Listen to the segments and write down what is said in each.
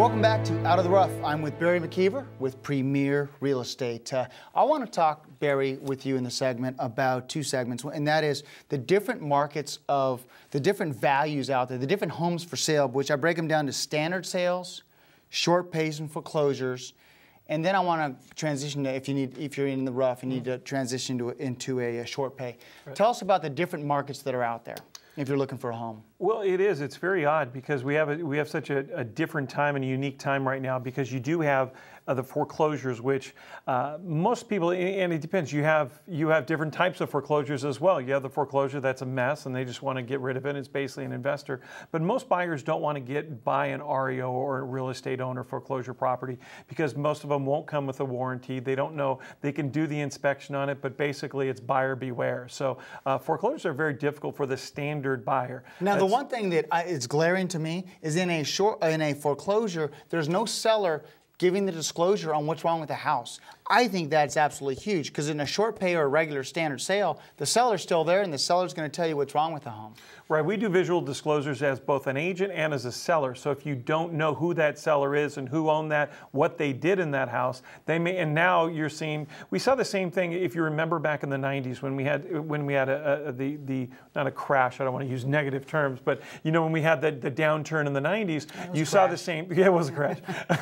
Welcome back to Out of the Rough. I'm with Barry McKeever with Premier Real Estate. Uh, I want to talk, Barry, with you in the segment about two segments, and that is the different markets of the different values out there, the different homes for sale, which I break them down to standard sales, short pays and foreclosures, and then I want to transition to if you need if you're in the rough, you need to transition to into a, a short pay. Right. Tell us about the different markets that are out there if you're looking for a home. Well, it is. It's very odd because we have a, we have such a, a different time and a unique time right now because you do have uh, the foreclosures, which uh, most people, and it depends. You have you have different types of foreclosures as well. You have the foreclosure that's a mess, and they just want to get rid of it. It's basically an investor, but most buyers don't want to get buy an REO or a real estate owner foreclosure property because most of them won't come with a warranty. They don't know they can do the inspection on it, but basically it's buyer beware. So uh, foreclosures are very difficult for the standard buyer. Now, that's, the one thing that is glaring to me is in a short in a foreclosure, there's no seller giving the disclosure on what's wrong with the house. I think that's absolutely huge because in a short pay or a regular standard sale, the seller's still there and the seller's going to tell you what's wrong with the home. Right. We do visual disclosures as both an agent and as a seller. So if you don't know who that seller is and who owned that, what they did in that house, they may. And now you're seeing. We saw the same thing if you remember back in the '90s when we had when we had a, a, the the not a crash. I don't want to use negative terms, but you know when we had the, the downturn in the '90s, you saw the same. Yeah, it was a crash.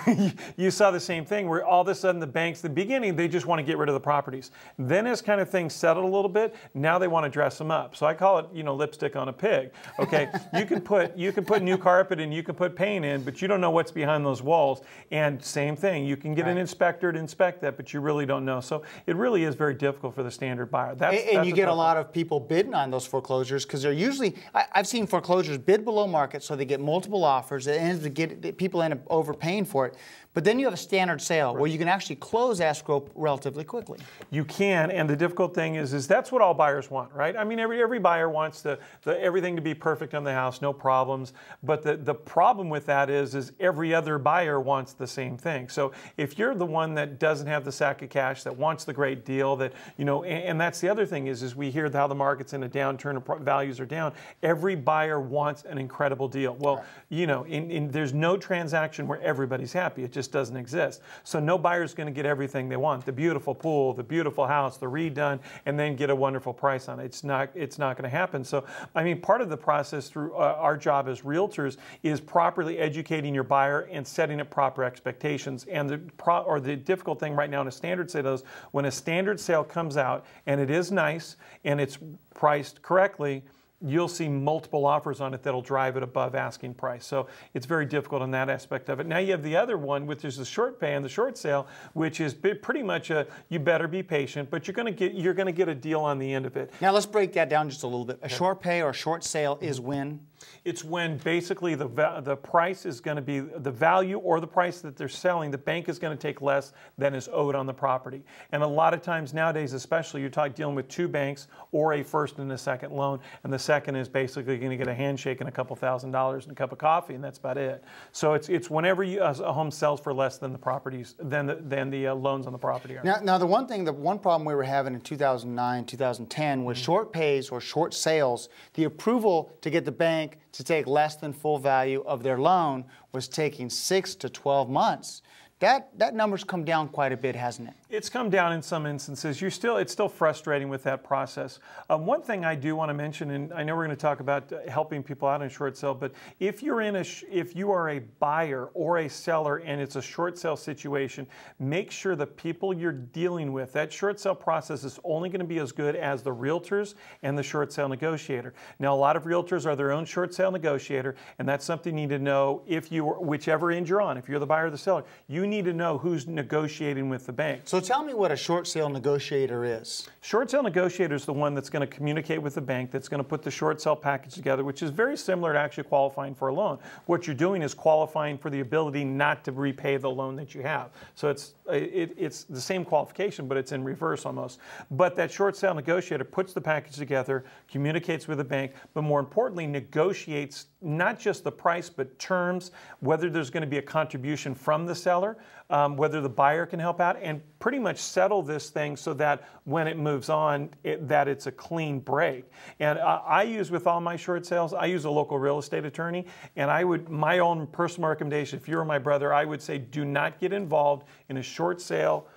you, you saw the same thing where all of a sudden the banks, the beginning beginning, they just want to get rid of the properties. Then, as kind of things settle a little bit, now they want to dress them up. So I call it, you know, lipstick on a pig. Okay, you can put you can put new carpet and you can put paint in, but you don't know what's behind those walls. And same thing, you can get right. an inspector to inspect that, but you really don't know. So it really is very difficult for the standard buyer. That's, and, and you get a lot of people bidding on those foreclosures because they're usually I, have seen foreclosures bid below market, so they get multiple offers. It ends to get people end up overpaying for it. But then you have a standard sale right. where you can actually close escrow relatively quickly. You can, and the difficult thing is, is that's what all buyers want, right? I mean, every every buyer wants the, the everything to be perfect on the house, no problems. But the the problem with that is, is every other buyer wants the same thing. So if you're the one that doesn't have the sack of cash, that wants the great deal, that you know, and, and that's the other thing is, is we hear how the market's in a downturn, values are down. Every buyer wants an incredible deal. Well, right. you know, in, in, there's no transaction where everybody's happy. It just just doesn't exist. So no buyer's going to get everything they want, the beautiful pool, the beautiful house, the redone, and then get a wonderful price on it. It's not, it's not going to happen. So, I mean, part of the process through uh, our job as realtors is properly educating your buyer and setting up proper expectations. And the, pro or the difficult thing right now in a standard sale is when a standard sale comes out and it is nice and it's priced correctly, you'll see multiple offers on it that'll drive it above asking price. So it's very difficult on that aspect of it. Now you have the other one, which is the short pan, the short sale, which is pretty much a you better be patient, but you're going to get you're going to get a deal on the end of it. Now let's break that down just a little bit. A short pay or short sale is when it's when basically the, the price is going to be the value or the price that they're selling, the bank is going to take less than is owed on the property. And a lot of times nowadays, especially, you're talking dealing with two banks or a first and a second loan, and the second is basically going to get a handshake and a couple thousand dollars and a cup of coffee, and that's about it. So it's, it's whenever you, a home sells for less than the properties, than the, than the uh, loans on the property are. Now, now, the one thing, the one problem we were having in 2009, 2010 was mm -hmm. short pays or short sales, the approval to get the bank bank to take less than full value of their loan was taking six to 12 months. That that number's come down quite a bit, hasn't it? It's come down in some instances. You're still it's still frustrating with that process. Um, one thing I do want to mention, and I know we're going to talk about uh, helping people out in short sale, but if you're in a if you are a buyer or a seller and it's a short sale situation, make sure the people you're dealing with that short sale process is only going to be as good as the realtors and the short sale negotiator. Now, a lot of realtors are their own short sale negotiator, and that's something you need to know if you whichever end you're on. If you're the buyer or the seller, you need to know who's negotiating with the bank. So tell me what a short sale negotiator is. Short sale negotiator is the one that's going to communicate with the bank, that's going to put the short sale package together, which is very similar to actually qualifying for a loan. What you're doing is qualifying for the ability not to repay the loan that you have. So it's it, it's the same qualification, but it's in reverse almost. But that short sale negotiator puts the package together, communicates with the bank, but more importantly, negotiates not just the price, but terms, whether there's going to be a contribution from the seller, um, whether the buyer can help out, and pretty much settle this thing so that when it moves on, it, that it's a clean break. And I, I, use with all my short sales, I use a local real estate attorney, and I would my own personal recommendation. If you were my brother, I would say do not get involved in a short sale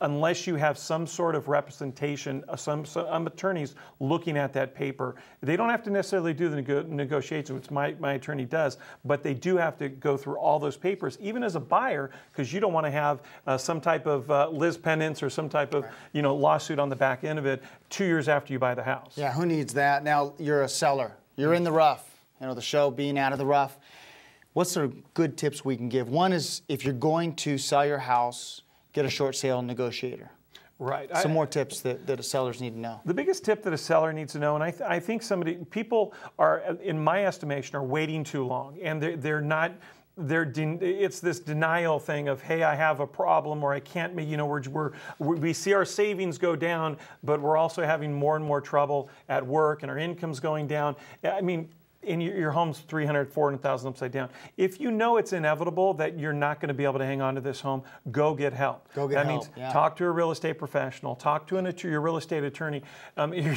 unless you have some sort of representation, uh, some, some, um, attorneys looking at that paper. They don't have to necessarily do the nego negotiation, which my, my attorney does, but they do have to go through all those papers, even as a buyer, because you don't want to have uh, some type of uh, Liz penance or some type of right. you know lawsuit on the back end of it two years after you buy the house. Yeah, who needs that? Now you're a seller. You're in the rough. You know, the show being out of the rough. What's some good tips we can give? One is if you're going to sell your house get a short sale negotiator? Right. Some I, more tips that, that sellers need to know. The biggest tip that a seller needs to know, and I, th I think somebody, people are, in my estimation, are waiting too long, and they're, they're not they're it's this denial thing of hey i have a problem or i can't make you know we're, we're, we see our savings go down but we're also having more and more trouble at work and our income's going down i mean and your, home's 300, 400,000 upside down. If you know it's inevitable that you're not going to be able to hang on to this home, go get help. Go get that help. That means yeah. talk to a real estate professional, talk to an attorney, your real estate attorney. Um, you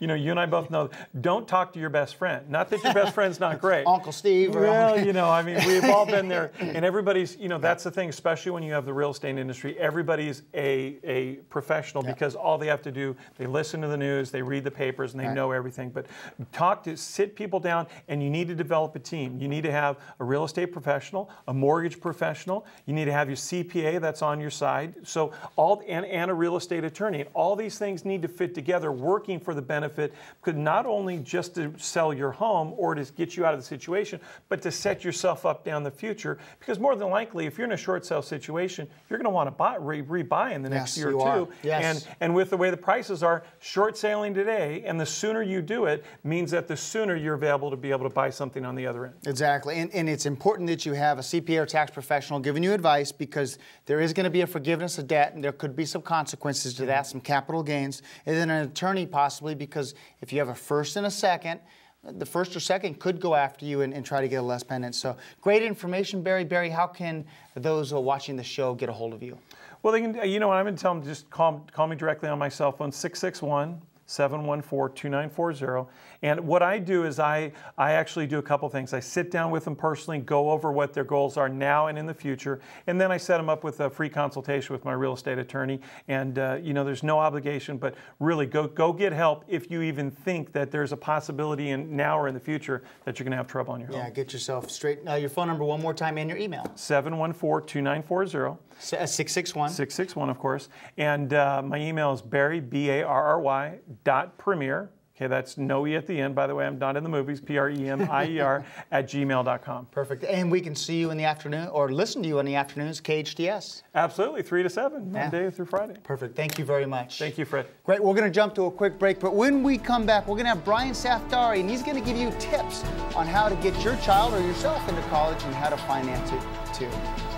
know, you and I both know. Don't talk to your best friend. Not that your best friend's not great. Uncle Steve. well, you know, I mean, we've all been there, and everybody's. You know, that's the thing, especially when you have the real estate industry. Everybody's a a professional yeah. because all they have to do, they listen to the news, they read the papers, and they right. know everything. But talk to sit people down down and you need to develop a team. You need to have a real estate professional, a mortgage professional, you need to have your CPA that's on your side. So all and, and a real estate attorney. all these things need to fit together working for the benefit could not only just to sell your home or to get you out of the situation, but to set yourself up down the future because more than likely if you're in a short sale situation, you're going to want to buy re, rebuy in the next yes, year or two. Are. Yes. And and with the way the prices are, short selling today and the sooner you do it means that the sooner you're available to be able to buy something on the other end. Exactly. And, and it's important that you have a CPA or tax professional giving you advice because there is going to be a forgiveness of debt and there could be some consequences to that, some capital gains. And then an attorney possibly because if you have a first and a second, the first or second could go after you and, and, try to get a less pendant. So great information, Barry. Barry, how can those watching the show get a hold of you? Well, they can, you know, I'm going to tell them just call, call me directly on my cell phone, 661 714-2940. And what I do is I, I actually do a couple things. I sit down with them personally, go over what their goals are now and in the future, and then I set them up with a free consultation with my real estate attorney. And, uh, you know, there's no obligation, but really go, go get help if you even think that there's a possibility in now or in the future that you're going to have trouble on your home. Yeah, get yourself straight. Uh, your phone number one more time and your email. 714-2940. 661. 661, of course. And uh, my email is Barry, B-A-R-R-Y, dot premier. Okay, that's Noe at the end. By the way, I'm not in the movies, P R E M I E R, at gmail.com. Perfect. And we can see you in the afternoon or listen to you in the afternoons, K H D S. Absolutely, 3 to 7, yeah. Monday through Friday. Perfect. Thank you very much. Thank you, Fred. Great. We're going to jump to a quick break, but when we come back, we're going to have Brian Safdari, and he's going to give you tips on how to get your child or yourself into college and how to finance it too.